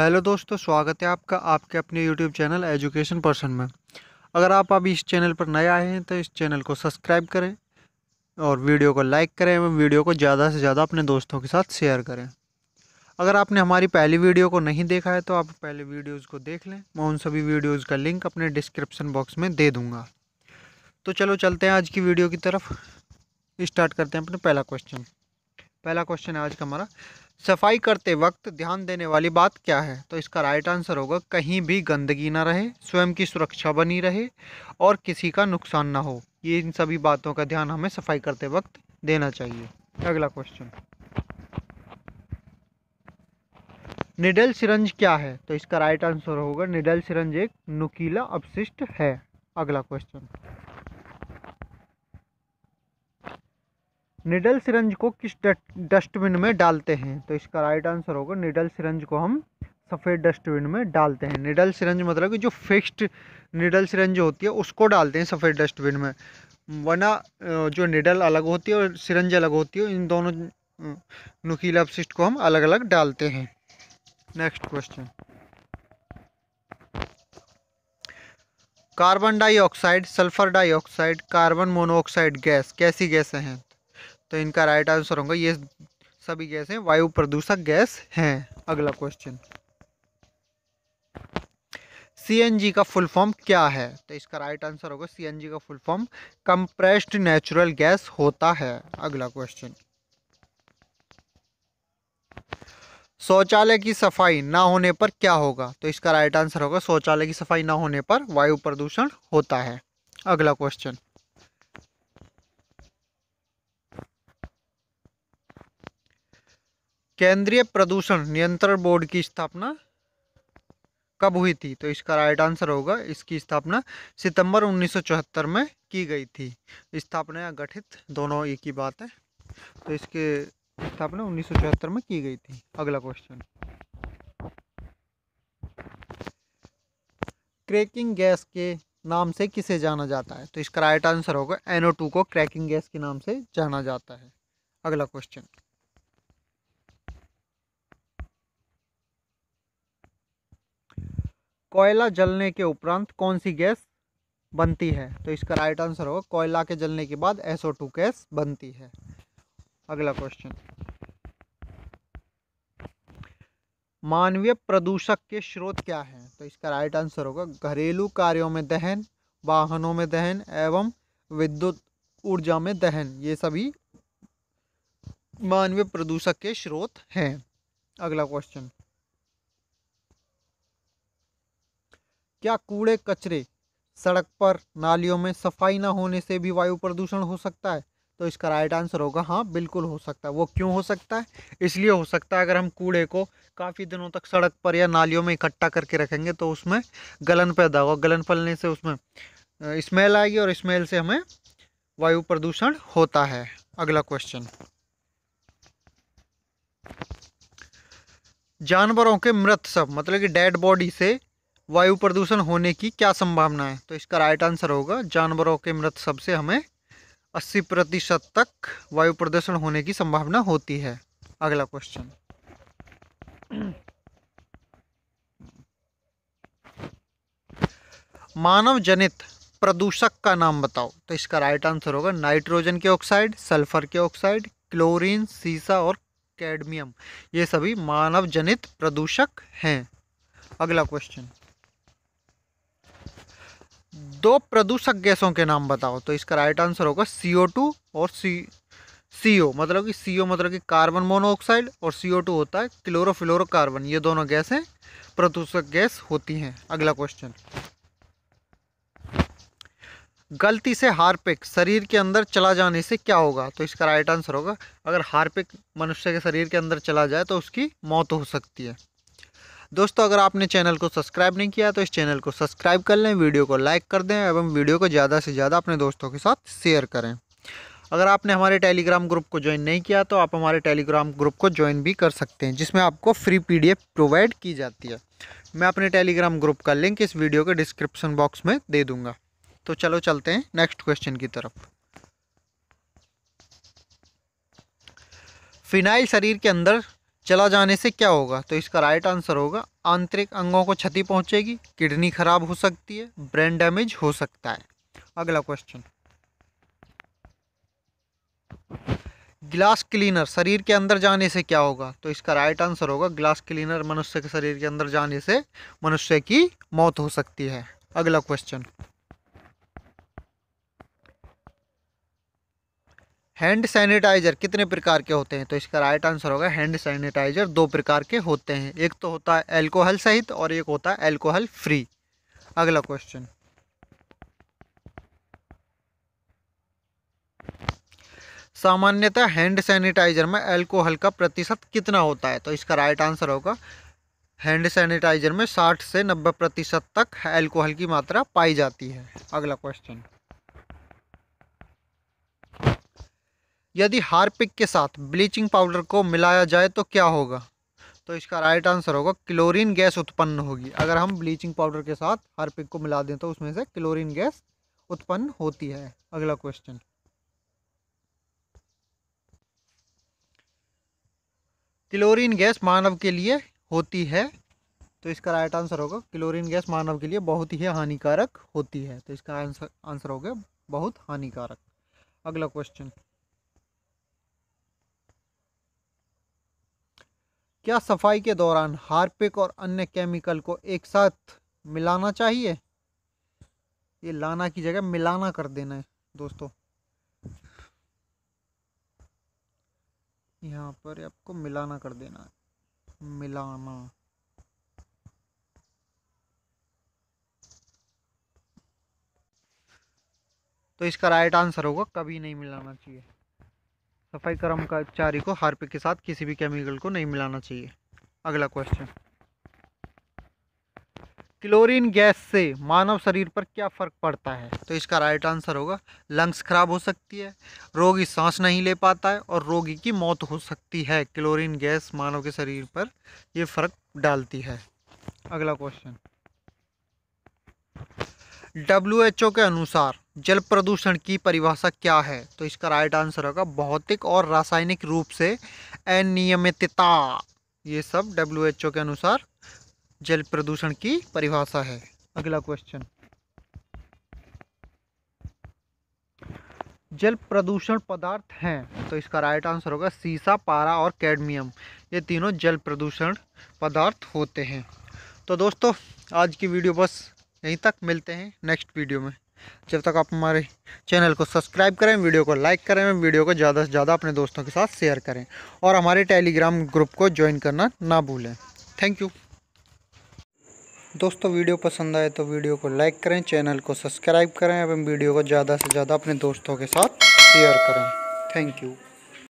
hello दोस्तों स्वागत है आपका आपके अपने यूट्यूब चैनल एजुकेशन पर्सन में अगर आप अभी इस चैनल पर नए आए हैं तो इस चैनल को सब्सक्राइब करें और वीडियो को लाइक करें एवं वीडियो को ज़्यादा से ज़्यादा अपने दोस्तों के साथ शेयर करें अगर आपने हमारी पहली वीडियो को नहीं देखा है तो आप पहले वीडियोज़ को देख लें मैं उन सभी वीडियोज़ का लिंक अपने डिस्क्रिप्सन बॉक्स में दे दूँगा तो चलो चलते हैं आज की वीडियो की तरफ स्टार्ट करते हैं अपने पहला क्वेश्चन पहला क्वेश्चन है आज का हमारा सफाई करते वक्त ध्यान देने वाली बात क्या है तो इसका राइट आंसर होगा कहीं भी गंदगी ना रहे स्वयं की सुरक्षा बनी रहे और किसी का नुकसान ना हो ये इन सभी बातों का ध्यान हमें सफाई करते वक्त देना चाहिए अगला क्वेश्चन निडल सिरंज क्या है तो इसका राइट आंसर होगा निडल सिरंज एक नुकीला अपशिष्ट है अगला क्वेश्चन निडल सिरंज को किस डस्टबिन में डालते हैं तो इसका राइट आंसर होगा निडल सिरंज को हम सफ़ेद डस्टबिन में डालते हैं निडल सिरंज मतलब कि जो फिक्स्ड निडल सिरंज होती है उसको डालते हैं सफ़ेद डस्टबिन में वरना जो निडल अलग होती है और सिरंज अलग होती है इन दोनों नुकीला अपशिष्ट को हम अलग अलग डालते हैं next question carbon dioxide sulphur dioxide carbon monoxide gas कैसी गैसें हैं तो इनका राइट आंसर होगा ये सभी गैस हैं वायु प्रदूषक गैस हैं अगला क्वेश्चन सी का फुल फॉर्म क्या है तो इसका राइट आंसर होगा सी का full form compressed natural gas होता है अगला क्वेश्चन शौचालय की सफाई ना होने पर क्या होगा तो इसका राइट आंसर होगा शौचालय की सफाई ना होने पर वायु प्रदूषण होता है अगला क्वेश्चन केंद्रीय प्रदूषण नियंत्रण बोर्ड की स्थापना कब हुई थी तो इसका राइट आंसर होगा इसकी स्थापना सितंबर 1974 में की गई थी स्थापना या गठित दोनों एक ही बात है तो इसके स्थापना 1974 में की गई थी अगला क्वेश्चन क्रैकिंग गैस के नाम से किसे जाना जाता है तो इसका राइट आंसर होगा एनओ टू को क्रैकिंग गैस के नाम से जाना जाता है अगला क्वेश्चन कोयला जलने के उपरांत कौन सी गैस बनती है तो इसका राइट आंसर होगा कोयला के जलने के बाद एसओ टू गैस बनती है अगला क्वेश्चन मानवीय प्रदूषक के स्रोत क्या हैं तो इसका राइट आंसर होगा घरेलू कार्यों में दहन वाहनों में दहन एवं विद्युत ऊर्जा में दहन ये सभी मानवीय प्रदूषक के स्रोत हैं अगला क्वेश्चन क्या कूड़े कचरे सड़क पर नालियों में सफाई ना होने से भी वायु प्रदूषण हो सकता है तो इसका राइट आंसर होगा हाँ बिल्कुल हो सकता है वो क्यों हो सकता है इसलिए हो सकता है अगर हम कूड़े को काफ़ी दिनों तक सड़क पर या नालियों में इकट्ठा करके रखेंगे तो उसमें गलन पैदा होगा गलन फलने से उसमें स्मेल आएगी और स्मेल से हमें वायु प्रदूषण होता है अगला क्वेश्चन जानवरों के मृत सब मतलब कि डेड बॉडी से वायु प्रदूषण होने की क्या संभावना है तो इसका राइट आंसर होगा जानवरों के मृत सबसे से हमें 80 प्रतिशत तक वायु प्रदूषण होने की संभावना होती है अगला क्वेश्चन मानव जनित प्रदूषक का नाम बताओ तो इसका राइट आंसर होगा नाइट्रोजन के ऑक्साइड सल्फर के ऑक्साइड क्लोरीन सीसा और कैडमियम ये सभी मानव जनित प्रदूषक हैं अगला क्वेश्चन दो प्रदूषक गैसों के नाम बताओ तो इसका राइट आंसर होगा टू और सी सी ओ मतलब कि सी ओ मतलब कि कार्बन मोनोऑक्साइड और सी ओ टू होता है क्लोरोफ्लोरोकार्बन ये दोनों गैसें प्रदूषक गैस होती हैं अगला क्वेश्चन गलती से हार्पिक शरीर के अंदर चला जाने से क्या होगा तो इसका राइट आंसर होगा अगर हार्पिक मनुष्य के शरीर के अंदर चला जाए तो उसकी मौत हो सकती है दोस्तों अगर आपने चैनल को सब्सक्राइब नहीं किया तो इस चैनल को सब्सक्राइब कर लें वीडियो को लाइक कर दें एवं वीडियो को ज़्यादा से ज़्यादा अपने दोस्तों के साथ शेयर करें अगर आपने हमारे टेलीग्राम ग्रुप को ज्वाइन नहीं किया तो आप हमारे टेलीग्राम ग्रुप को ज्वाइन भी कर सकते हैं जिसमें आपको फ्री पीडीएफ प्रोवाइड की जाती है मैं अपने टेलीग्राम ग्रुप का लिंक इस वीडियो के डिस्क्रिप्शन बॉक्स में दे दूंगा तो चलो चलते हैं नेक्स्ट क्वेश्चन की तरफ फिनाइल शरीर के अंदर चला जाने से क्या होगा तो इसका राइट आंसर होगा आंतरिक अंगों को क्षति पहुंचेगी किडनी खराब हो सकती है ब्रेन डैमेज हो सकता है अगला क्वेश्चन ग्लास क्लीनर शरीर के अंदर जाने से क्या होगा तो इसका राइट आंसर होगा ग्लास क्लीनर मनुष्य के शरीर के अंदर जाने से मनुष्य की मौत हो सकती है अगला क्वेश्चन हैंड सैनिटाइज़र कितने प्रकार के होते हैं तो इसका राइट आंसर होगा हैंड सैनिटाइज़र दो प्रकार के होते हैं एक तो होता है एल्कोहल सहित और एक होता है एल्कोहल फ्री अगला क्वेश्चन सामान्यतः हैंड सैनिटाइज़र में अल्कोहल का प्रतिशत कितना होता है तो इसका राइट आंसर होगा हैंड सैनिटाइज़र में 60 से 90 प्रतिशत तक अल्कोहल की मात्रा पाई जाती है अगला क्वेश्चन यदि हार्पिक के साथ ब्लीचिंग पाउडर को मिलाया जाए तो क्या होगा तो इसका राइट आंसर होगा क्लोरीन गैस उत्पन्न होगी अगर हम ब्लीचिंग पाउडर के साथ हार्पिक को मिला दें तो उसमें से क्लोरीन गैस उत्पन्न होती है अगला क्वेश्चन क्लोरीन गैस मानव के लिए होती है तो इसका राइट आंसर होगा क्लोरीन गैस मानव के लिए बहुत ही हानिकारक होती है तो इसका आंसर आंसर होगा बहुत हानिकारक अगला क्वेश्चन क्या सफाई के दौरान हार्पिक और अन्य केमिकल को एक साथ मिलाना चाहिए ये लाना की जगह मिलाना कर देना है दोस्तों यहाँ पर आपको मिलाना कर देना है मिलाना तो इसका राइट आंसर होगा कभी नहीं मिलाना चाहिए सफाई कर्मचारी को हार्पिक के साथ किसी भी केमिकल को नहीं मिलाना चाहिए अगला क्वेश्चन क्लोरीन गैस से मानव शरीर पर क्या फ़र्क पड़ता है तो इसका राइट आंसर होगा लंग्स खराब हो सकती है रोगी सांस नहीं ले पाता है और रोगी की मौत हो सकती है क्लोरीन गैस मानव के शरीर पर यह फ़र्क डालती है अगला क्वेश्चन डब्ल्यू के अनुसार जल प्रदूषण की परिभाषा क्या है तो इसका राइट आंसर होगा भौतिक और रासायनिक रूप से अनियमितता ये सब डब्ल्यू के अनुसार जल प्रदूषण की परिभाषा है अगला क्वेश्चन जल प्रदूषण पदार्थ हैं तो इसका राइट आंसर होगा सीसा पारा और कैडमियम ये तीनों जल प्रदूषण पदार्थ होते हैं तो दोस्तों आज की वीडियो बस यहीं तक मिलते हैं नेक्स्ट वीडियो में जब तक आप हमारे चैनल को सब्सक्राइब करें वीडियो को लाइक करें वीडियो को ज़्यादा से ज़्यादा अपने दोस्तों के साथ शेयर करें और हमारे टेलीग्राम ग्रुप को ज्वाइन करना ना भूलें थैंक यू दोस्तों वीडियो पसंद आए तो वीडियो को लाइक करें चैनल को सब्सक्राइब करें एवं वीडियो को ज़्यादा से ज़्यादा अपने दोस्तों के साथ शेयर करें थैंक यू